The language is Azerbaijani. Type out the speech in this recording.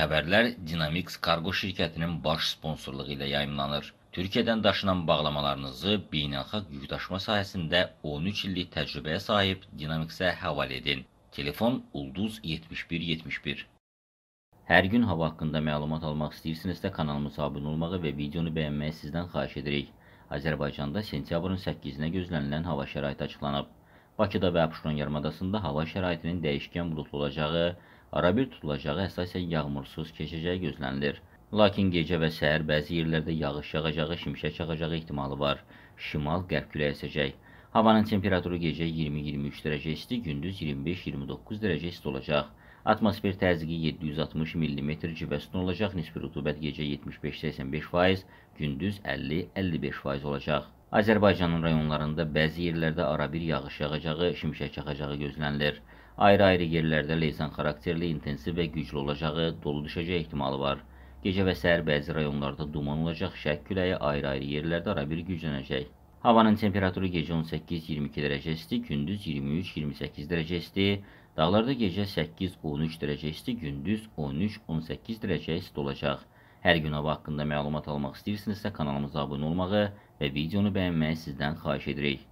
Xəbərlər Dinamix Kargo şirkətinin baş sponsorluğu ilə yayımlanır. Türkiyədən daşınan bağlamalarınızı beynəlxalq yükdaşıma sahəsində 13 illik təcrübəyə sahib Dinamiksə həvalə edin. Telefon ulduz 7171. Hər gün hava haqqında məlumat almaq istəyirsinizsə kanalımıza abunə olmağı və videonu bəyənməyi sizdən xahiş edirik. Azərbaycanda sentyabrın 8-nə gözlənilən hava şəraiti açıqlanıb. Bakıda və Abşeron yarımadasında hava şəraitinin dəyişkən buludlu olacağı, Arabir tutulacağı əsasən yağmursuz keçəcəyi gözlənilir. Lakin gecə və səhər bəzi yerlərdə yağış yağacağı, şimşək çaxacağı ehtimalı var. Şimal qərb küləyi əsəcək. Havanın temperaturu gecə 20-23 dərəcə isti, gündüz 25-29 dərəcə isti olacaq. Atmosfer təzyiqi 760 mm civə sütun olacaq, nisbi rütubət gecə 75-85%, gündüz 50-55% olacaq. Azərbaycanın rayonlarında bəzi yerlərdə arabir yağış yağacağı, şimşək çaxacağı gözlənilir. Ayrı-ayrı yerlərdə leysan xarakterli, intensiv və güclü olacağı, dolu düşəcək ehtimalı var. Gecə və səhər bəzi rayonlarda duman olacaq, şərq küləyi ayrı-ayrı yerlərdə ara bir güclənəcək. Havanın temperaturu gecə 18-22 dərəcə isti, gündüz 23-28 dərəcə isti, dağlarda gecə 8-13 dərəcə isti, gündüz 13-18 dərəcə isti olacaq. Hər gün hava haqqında məlumat almaq istəyirsinizsə kanalımıza abunə olmağı və videonu bəyənməyi sizdən xahiş edirik.